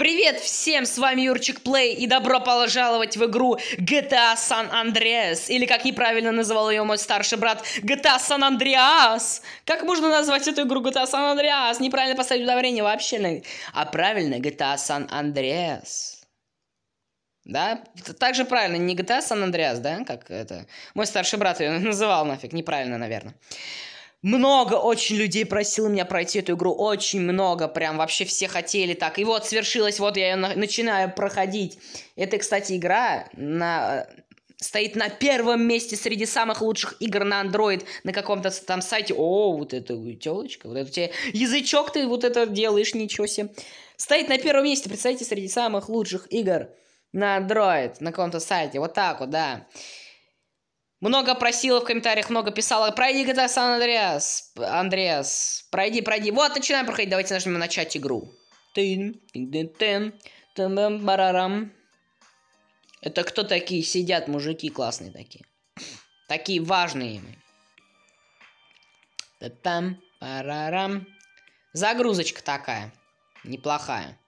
Привет всем, с вами Юрчик Плей и добро пожаловать в игру GTA San Andreas Или как неправильно называл ее мой старший брат, GTA San Andreas Как можно назвать эту игру GTA San Andreas? Неправильно поставить ударение вообще на... А правильно, GTA San Andreas Да? Также правильно, не GTA San Andreas, да? Как это... Мой старший брат ее называл нафиг, неправильно, наверное много очень людей просило меня пройти эту игру, очень много, прям вообще все хотели так. И вот свершилось, вот я ее на- начинаю проходить. Это, кстати, игра на э, стоит на первом месте среди самых лучших игр на Android на каком-то там сайте. О, вот это телочка, вот это у язычок ты вот это делаешь, ничего себе. Стоит на первом месте, представьте, среди самых лучших игр на Android на каком-то сайте. Вот так вот, да. Много просила в комментариях, много писала. Пройди GTA San Andreas. Андреас, пройди, пройди. Вот, начинаем проходить. Давайте нажмем начать игру. Это кто такие сидят, мужики классные такие? Такие важные. Там, парарам. Загрузочка такая. Неплохая.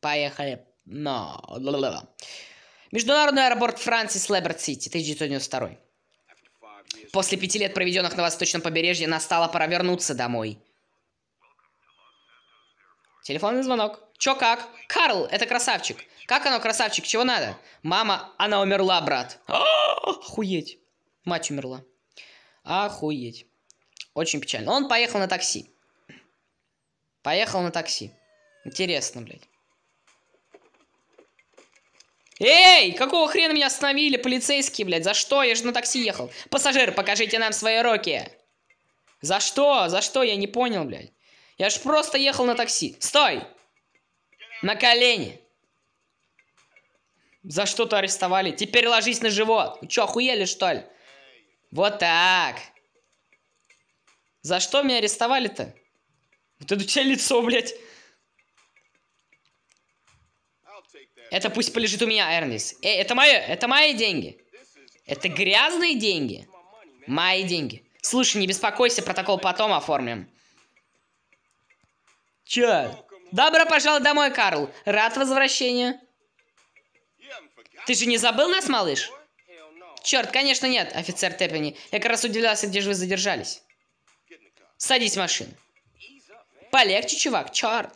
Поехали. Но. No. Международный аэропорт Франсис Леберт Сити, 1992. После пяти лет, проведенных на восточном побережье, настала пора вернуться домой. Телефонный звонок. Чё как? Карл, это красавчик. Как оно, красавчик? Чего надо? Мама, она умерла, брат. А, охуеть. Мать умерла. Охуеть. Очень печально. Он поехал на такси. Поехал на такси. Интересно, блядь. Эй, какого хрена меня остановили полицейские, блядь? За что? Я же на такси ехал. Пассажир, покажите нам свои руки. За что? За что? Я не понял, блядь. Я же просто ехал на такси. Стой! На колени. За что-то арестовали. Теперь ложись на живот. Вы чё, охуели, что ли? Вот так. За что меня арестовали-то? Вот это у тебя лицо, блядь. Это пусть полежит у меня, Эрнис. Э, это мое, это мои деньги. Это грязные деньги. Мои деньги. Слушай, не беспокойся, протокол потом оформим. Чё? Добро пожаловать домой, Карл. Рад возвращению. Ты же не забыл нас, малыш? Черт, конечно нет, офицер Теппени. Я как раз удивлялся, где же вы задержались. Садись в машину. Полегче, чувак, черт.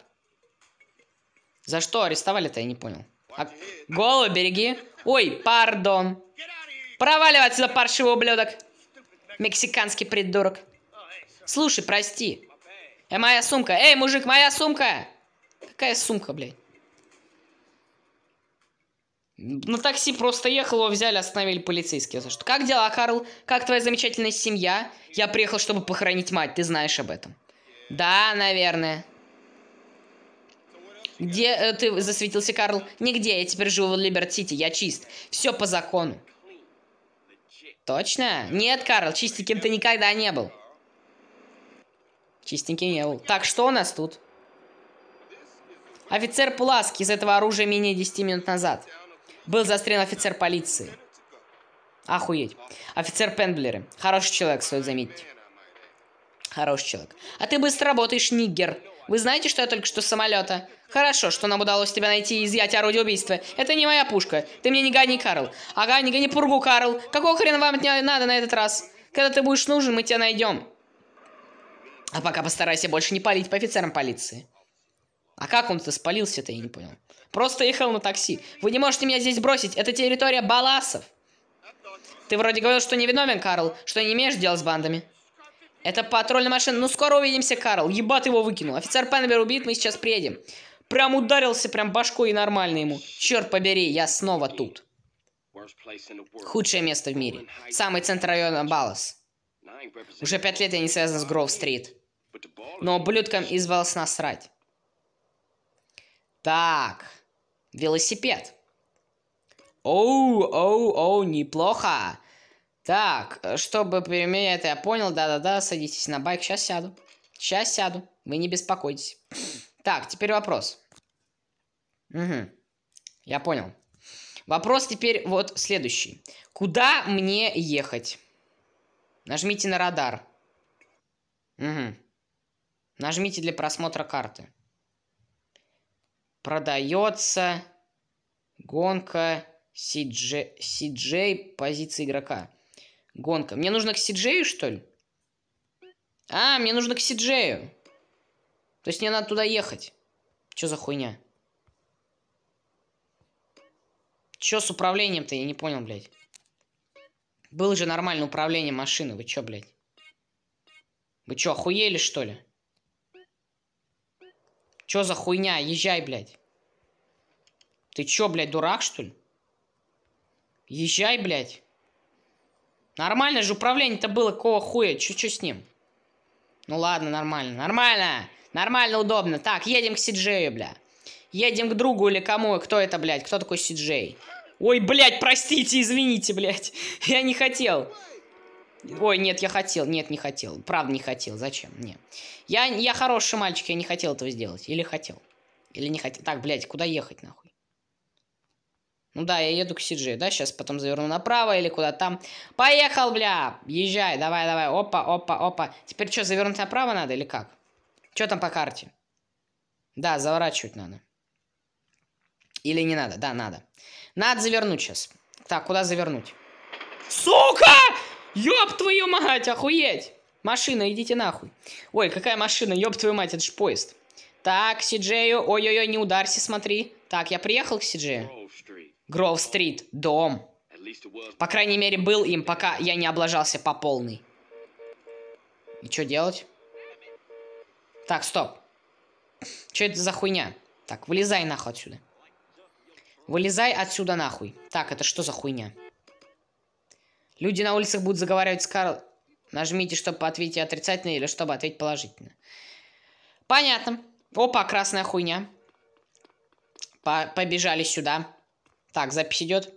За что арестовали-то, я не понял. А... Голову береги. Ой, пардон. Проваливай отсюда, паршивый ублюдок. Мексиканский придурок. Слушай, прости. Э, моя сумка. Эй, мужик, моя сумка. Какая сумка, блядь? На такси просто ехал, его взяли, остановили полицейские. За что? Как дела, Карл? Как твоя замечательная семья? Я приехал, чтобы похоронить мать, ты знаешь об этом. Да, наверное. Где э, ты засветился, Карл? Нигде, я теперь живу в Либерт-Сити, я чист. Все по закону. Точно? Нет, Карл, чистеньким ты никогда не был. Чистеньким не был. Так, что у нас тут? Офицер Пуласки из этого оружия менее 10 минут назад. Был застрелен офицер полиции. Охуеть. Офицер Пенблеры. Хороший человек, стоит заметить. Хороший человек. А ты быстро работаешь, Ниггер. Вы знаете, что я только что с самолета? Хорошо, что нам удалось тебя найти и изъять орудие убийства. Это не моя пушка. Ты мне не гони, Карл. Ага, не гони пургу, Карл. Какого хрена вам от надо на этот раз? Когда ты будешь нужен, мы тебя найдем. А пока постарайся больше не палить по офицерам полиции. А как он-то спалился-то, я не понял. Просто ехал на такси. Вы не можете меня здесь бросить, это территория Баласов. Ты вроде говорил, что невиновен, Карл, что не имеешь дела с бандами. Это патрульная машина. Ну, скоро увидимся, Карл. Ебат его выкинул. Офицер Пенбер убит, мы сейчас приедем. Прям ударился, прям башкой и нормально ему. Черт побери, я снова тут. Худшее место в мире. Самый центр района Баллас. Уже пять лет я не связан с Гроув стрит Но ублюдкам из Баллас насрать. Так. Велосипед. Оу, оу, оу, неплохо. Так, э, чтобы меня это я понял, да-да-да, садитесь на байк, сейчас сяду. Сейчас сяду, вы не беспокойтесь. Так, теперь вопрос. Угу, я понял. Вопрос теперь вот следующий. Куда мне ехать? Нажмите на радар. Угу. Нажмите для просмотра карты. Продается гонка CJ, CJ позиции игрока. Гонка. Мне нужно к Сиджею, что ли? А, мне нужно к Сиджею. То есть мне надо туда ехать. Что за хуйня? Чё с управлением-то? Я не понял, блядь. Было же нормальное управление машины. Вы чё, блядь? Вы чё, охуели, что ли? Чё за хуйня? Езжай, блядь. Ты чё, блядь, дурак, что ли? Езжай, блядь. Нормально же управление-то было, какого хуя? Чуть-чуть с ним. Ну ладно, нормально. Нормально! Нормально, удобно. Так, едем к Сиджею, бля. Едем к другу или кому? Кто это, блядь? Кто такой Сиджей? Ой, блядь, простите, извините, блядь. Я не хотел. Ой, нет, я хотел. Нет, не хотел. Правда, не хотел. Зачем? Нет. Я, я хороший мальчик, я не хотел этого сделать. Или хотел. Или не хотел. Так, блядь, куда ехать, нахуй? Ну да, я еду к Сиджи, да, сейчас потом заверну направо или куда там. Поехал, бля! Езжай, давай, давай, опа, опа, опа. Теперь что, завернуть направо надо или как? Что там по карте? Да, заворачивать надо. Или не надо? Да, надо. Надо завернуть сейчас. Так, куда завернуть? Сука! Ёб твою мать, охуеть! Машина, идите нахуй. Ой, какая машина, ёб твою мать, это ж поезд. Так, Сиджею, ой-ой-ой, не ударься, смотри. Так, я приехал к Сиджею. Гроув-стрит, дом. По крайней мере, был им, пока я не облажался по полной. И что делать? Так, стоп. Что это за хуйня? Так, вылезай нахуй отсюда. Вылезай отсюда нахуй. Так, это что за хуйня? Люди на улицах будут заговаривать с Карл. Нажмите, чтобы ответить отрицательно или чтобы ответить положительно. Понятно. Опа, красная хуйня. По побежали сюда. Так, запись идет?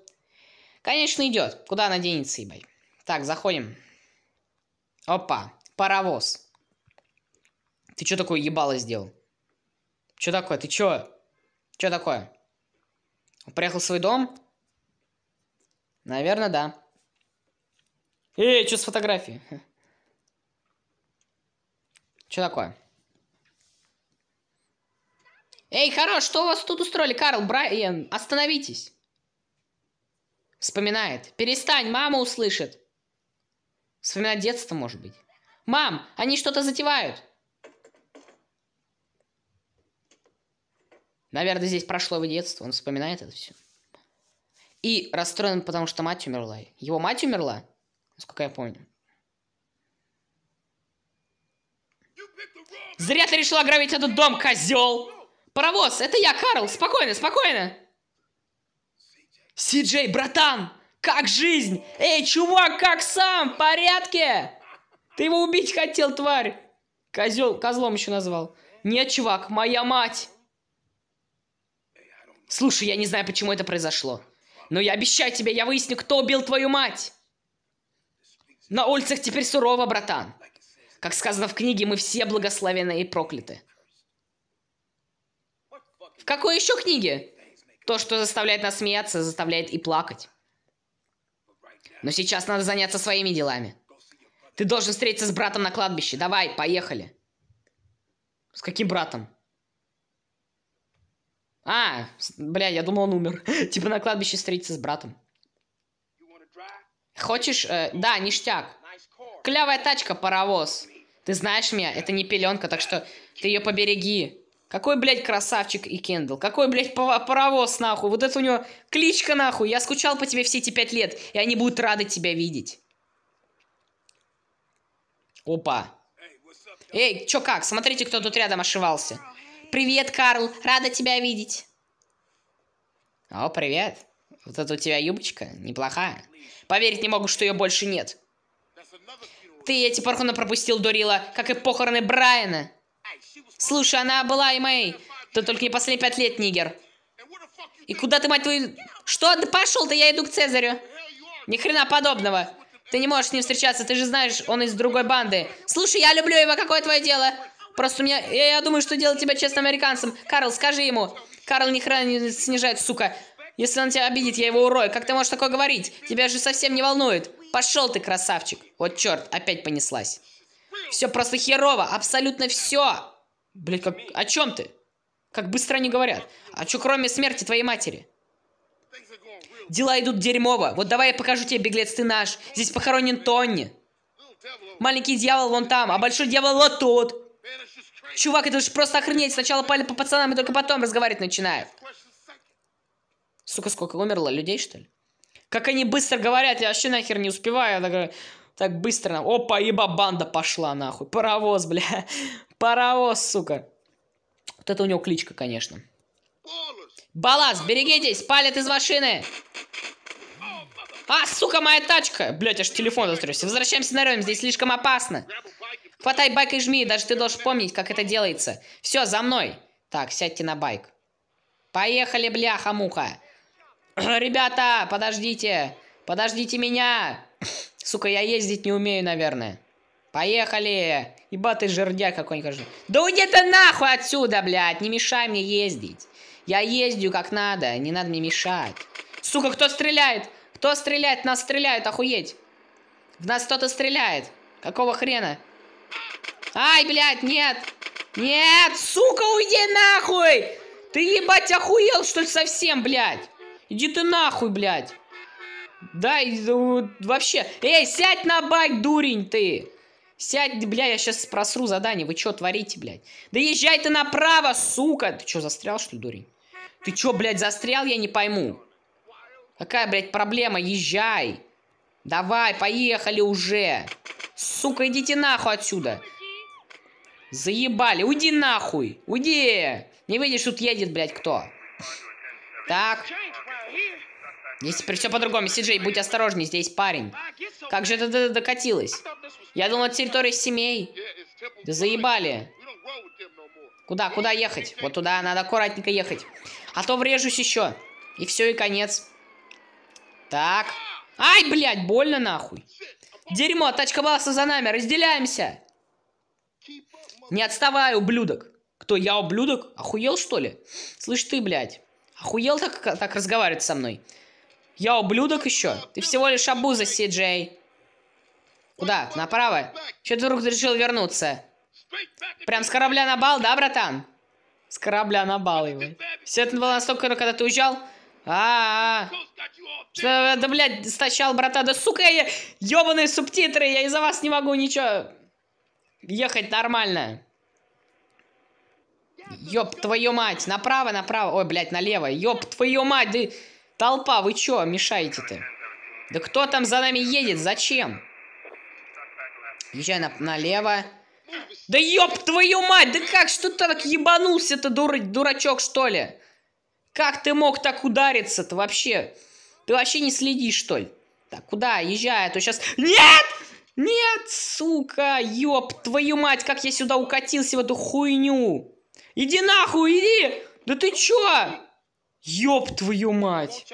Конечно, идет. Куда она денется, ебать? Так, заходим. Опа, паровоз. Ты что такое ебало сделал? Что такое? Ты чё? Что такое? Он приехал в свой дом? Наверное, да. Эй, что с фотографией? Что такое? Эй, хорош, что у вас тут устроили? Карл, Брайан, остановитесь. Вспоминает. Перестань, мама услышит. Вспоминает детство, может быть. Мам, они что-то затевают. Наверное, здесь прошло его детство, он вспоминает это все. И расстроен, потому что мать умерла. Его мать умерла, насколько я помню. Зря ты решил ограбить этот дом, козел! Паровоз, это я, Карл, спокойно, спокойно! Си Джей, братан, как жизнь? Эй, чувак, как сам? В порядке? Ты его убить хотел, тварь. Козел, козлом еще назвал. Нет, чувак, моя мать. Слушай, я не знаю, почему это произошло. Но я обещаю тебе, я выясню, кто убил твою мать. На улицах теперь сурово, братан. Как сказано в книге, мы все благословены и прокляты. В какой еще книге? То, что заставляет нас смеяться, заставляет и плакать. Но сейчас надо заняться своими делами. Ты должен встретиться с братом на кладбище. Давай, поехали. С каким братом? А, бля, я думал, он умер. типа на кладбище встретиться с братом. Хочешь? Э, да, ништяк. Клявая тачка, паровоз. Ты знаешь меня, это не пеленка, так что ты ее побереги. Какой, блядь, красавчик и Кендалл. Какой, блядь, паровоз, нахуй. Вот это у него кличка, нахуй. Я скучал по тебе все эти пять лет, и они будут рады тебя видеть. Опа. Эй, чё как? Смотрите, кто тут рядом ошивался. Привет, Карл. Рада тебя видеть. О, привет. Вот это у тебя юбочка неплохая. Поверить не могу, что ее больше нет. Ты эти похороны пропустил, Дурила, как и похороны Брайана. Слушай, она была и моей. Да только не последние пять лет, нигер. И куда ты, мать твою... Что? Да пошел ты, я иду к Цезарю. Ни хрена подобного. Ты не можешь с ним встречаться, ты же знаешь, он из другой банды. Слушай, я люблю его, какое твое дело? Просто у меня... Я, я думаю, что делать тебя честным американцем. Карл, скажи ему. Карл ни хрена не снижает, сука. Если он тебя обидит, я его урою. Как ты можешь такое говорить? Тебя же совсем не волнует. Пошел ты, красавчик. Вот черт, опять понеслась. Все просто херово, абсолютно все. Блять, как... о чем ты? Как быстро они говорят. А что кроме смерти твоей матери? Дела идут дерьмово. Вот давай я покажу тебе, беглец, ты наш. Здесь похоронен Тонни. Маленький дьявол вон там, а большой дьявол вот тут. Чувак, это же просто охренеть. Сначала пали по пацанам, и только потом разговаривать начинают. Сука, сколько умерло людей, что ли? Как они быстро говорят, я вообще нахер не успеваю. Так, так быстро Опа, еба, банда пошла нахуй. Паровоз, бля. Паровоз, сука. Вот это у него кличка, конечно. Балас, берегитесь, палят из машины. А, сука, моя тачка. Блять, аж телефон затрёсся. Возвращаемся на район, здесь слишком опасно. Хватай байк и жми, даже ты должен помнить, как это делается. Все, за мной. Так, сядьте на байк. Поехали, бляха-муха. Ребята, подождите. Подождите меня. Сука, я ездить не умею, наверное. Поехали! Еба ты жердя какой-нибудь. Да уйди ты нахуй отсюда, блядь! Не мешай мне ездить. Я ездю как надо, не надо мне мешать. Сука, кто стреляет? Кто стреляет? Нас стреляют, охуеть. В нас кто-то стреляет. Какого хрена? Ай, блядь, нет! Нет, сука, уйди нахуй! Ты ебать охуел, что ли, совсем, блядь? Иди ты нахуй, блядь! Да, ну, вообще... Эй, сядь на байк, дурень ты! Сядь, бля, я сейчас просру задание. Вы что творите, блядь? Да езжай ты направо, сука! Ты что, застрял, что ли, дурень? Ты что, блядь, застрял? Я не пойму. Какая, блядь, проблема? Езжай. Давай, поехали уже. Сука, идите нахуй отсюда. Заебали. Уйди нахуй. Уйди. Не видишь, тут едет, блядь, кто? Так. Здесь теперь все по-другому. Сиджей, будь осторожней, здесь парень. Как же это докатилось? Я думал, это территория семей. Да заебали. Куда, куда ехать? Вот туда, надо аккуратненько ехать. А то врежусь еще. И все, и конец. Так. Ай, блядь, больно нахуй. Дерьмо, тачка Валаса за нами, разделяемся. Не отставай, ублюдок. Кто, я ублюдок? Охуел, что ли? Слышь ты, блядь. Охуел так, так разговаривать со мной? Я ублюдок еще? Ты всего лишь обуза, Си Джей. Куда? Направо? Че ты вдруг решил вернуться? Прям с корабля на бал, да, братан? С корабля на бал его. Все это было настолько, ну, когда ты уезжал? А, -а, -а. Что, да, блядь, стащал брата. Да, сука, я... Ёбаные субтитры, я из-за вас не могу ничего... Ехать нормально. Ёб твою мать. Направо, направо. Ой, блядь, налево. Ёб твою мать. Да... Толпа, вы чё, мешаете-то? Да кто там за нами едет? Зачем? Езжай на налево. Да ёб твою мать! Да как что ты так ебанулся-то, дур дурачок, что ли? Как ты мог так удариться-то вообще? Ты вообще не следишь, что ли? Так, куда? Езжай, а то сейчас... Нет! Нет, сука! Ёб твою мать, как я сюда укатился в эту хуйню! Иди нахуй, иди! Да ты чё? Ёб твою мать!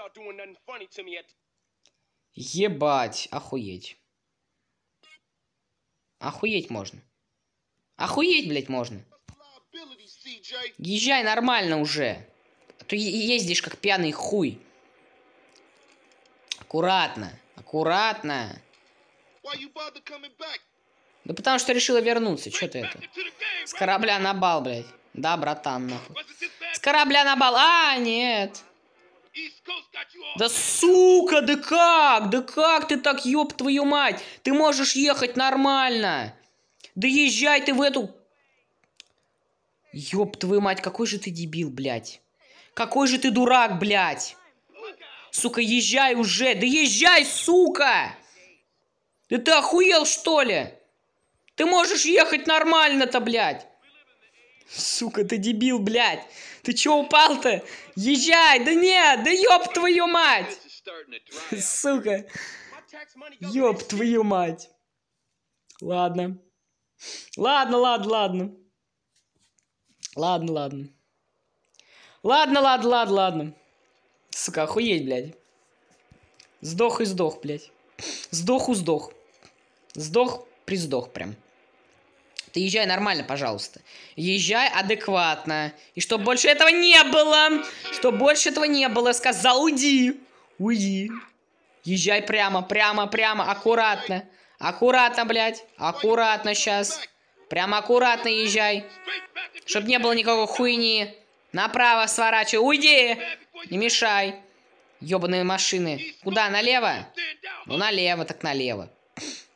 Ебать, охуеть. Охуеть можно. Охуеть, блядь, можно. Езжай нормально уже. А то ездишь как пьяный хуй. Аккуратно. Аккуратно. Да потому что решила вернуться. что ты это? С корабля на бал, блядь. Да, братан, нахуй. С корабля на бал. А, нет. Да сука, да как? Да как ты так, ёб твою мать? Ты можешь ехать нормально. Да езжай ты в эту... Ёб твою мать, какой же ты дебил, блядь. Какой же ты дурак, блядь. Сука, езжай уже. Да езжай, сука. Да ты охуел, что ли? Ты можешь ехать нормально-то, блядь. Сука, ты дебил, блядь. Ты чё упал-то? Езжай, да нет, да ёб твою мать. Сука. Ёб твою мать. Ладно. Ладно, ладно, ладно. Ладно, ладно. Ладно, ладно, ладно, ладно. Сука, охуеть, блядь. Сдох и сдох, блядь. Сдох, у Сдох, Сдох при сдох, прям. Ты езжай нормально, пожалуйста. Езжай адекватно. И чтобы больше этого не было. чтобы больше этого не было. Сказал, уйди. Уйди. Езжай прямо, прямо, прямо. Аккуратно. Аккуратно, блядь. Аккуратно сейчас. Прямо аккуратно езжай. Чтоб не было никакой хуйни. Направо сворачивай. Уйди. Не мешай. Ёбаные машины. Куда? Налево? Ну, налево, так налево.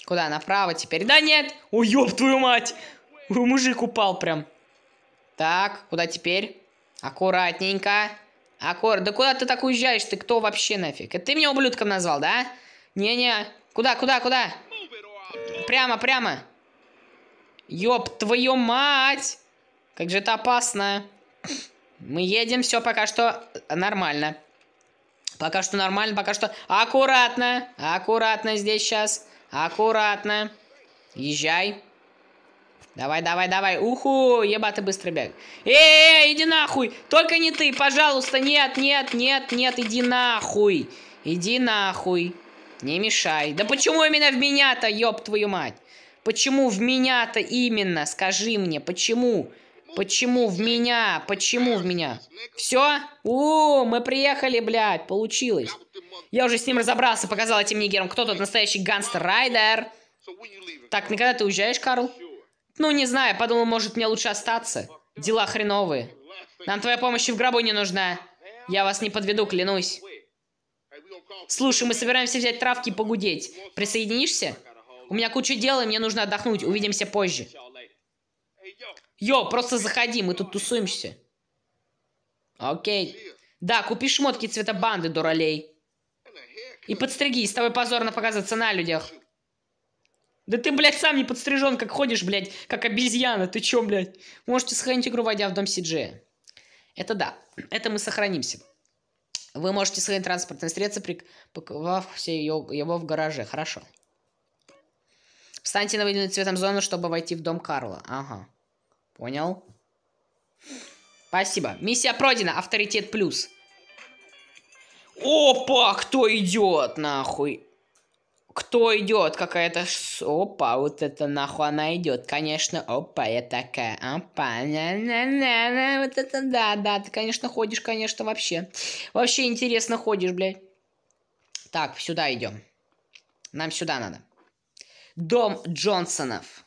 Куда? Направо теперь. Да нет! Ой, ёб твою мать! Ой, мужик упал прям. Так, куда теперь? Аккуратненько. Аккуратно. Да куда ты так уезжаешь? Ты кто вообще нафиг? Это ты меня ублюдком назвал, да? Не-не. Куда, куда, куда? Прямо, прямо. Ёб твою мать! Как же это опасно. Мы едем, все пока что нормально. Пока что нормально, пока что... Аккуратно, аккуратно здесь сейчас. Аккуратно. Езжай. Давай, давай, давай. Уху, еба ты быстро бег. Эй, -э -э, иди нахуй. Только не ты, пожалуйста. Нет, нет, нет, нет, иди нахуй. Иди нахуй. Не мешай. Да почему именно в меня-то, ёб твою мать? Почему в меня-то именно? Скажи мне, почему? Почему? Почему в меня? Почему в меня? Все? У, мы приехали, блядь, получилось. Я уже с ним разобрался, показал этим нигерам, кто тут настоящий гангстер-райдер. Так, никогда ну ты уезжаешь, Карл? Ну, не знаю, подумал, может, мне лучше остаться. Дела хреновые. Нам твоя помощь в гробу не нужна. Я вас не подведу, клянусь. Слушай, мы собираемся взять травки и погудеть. Присоединишься? У меня куча дел, и мне нужно отдохнуть. Увидимся позже. Йо, просто заходи, мы тут тусуемся. Окей. Да, купи шмотки цвета банды, дуралей. И подстриги, с тобой позорно показаться на людях. Да ты, блядь, сам не подстрижен, как ходишь, блядь, как обезьяна. Ты чё, блядь? Можете сохранить игру, войдя в дом Сиджея. Это да. Это мы сохранимся. Вы можете сохранить транспортное средство, приковав все его в гараже. Хорошо. Встаньте на выделенную цветом зону, чтобы войти в дом Карла. Ага. Понял? Спасибо. Миссия пройдена. Авторитет плюс. Опа, кто идет, нахуй? Кто идет? Какая-то... Опа, вот это нахуй она идет. Конечно, опа, я такая. Опа, на на на на Вот это да, да. Ты, конечно, ходишь, конечно, вообще. Вообще интересно ходишь, блядь. Так, сюда идем. Нам сюда надо. Дом Джонсонов.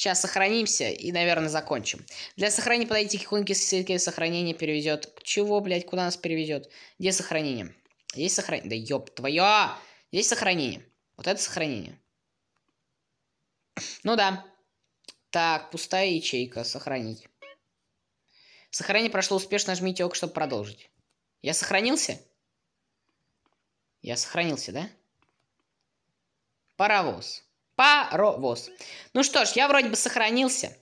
Сейчас сохранимся и, наверное, закончим. Для сохранения подойти к иконке ссылки сохранение переведет. Чего, блядь, куда нас переведет? Где сохранение? Здесь сохранение? Да ёб твое! здесь сохранение. Вот это сохранение. Ну да. Так, пустая ячейка. Сохранить. Сохранение прошло успешно. нажмите ОК, чтобы продолжить. Я сохранился? Я сохранился, да? Паровоз. Паровоз. Ну что ж, я вроде бы сохранился.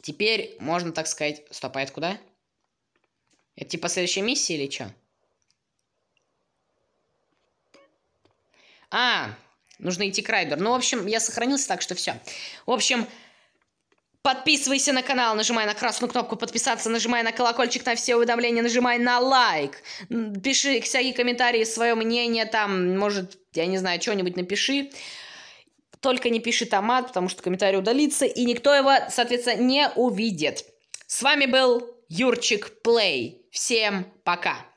Теперь можно, так сказать... Стоп, а это куда? Это типа следующая миссия или что? А, нужно идти к Райдеру. Ну, в общем, я сохранился, так что все. В общем, Подписывайся на канал, нажимай на красную кнопку подписаться, нажимай на колокольчик на все уведомления, нажимай на лайк. Пиши всякие комментарии, свое мнение там, может, я не знаю, что-нибудь напиши. Только не пиши томат, потому что комментарий удалится, и никто его, соответственно, не увидит. С вами был Юрчик Плей. Всем пока!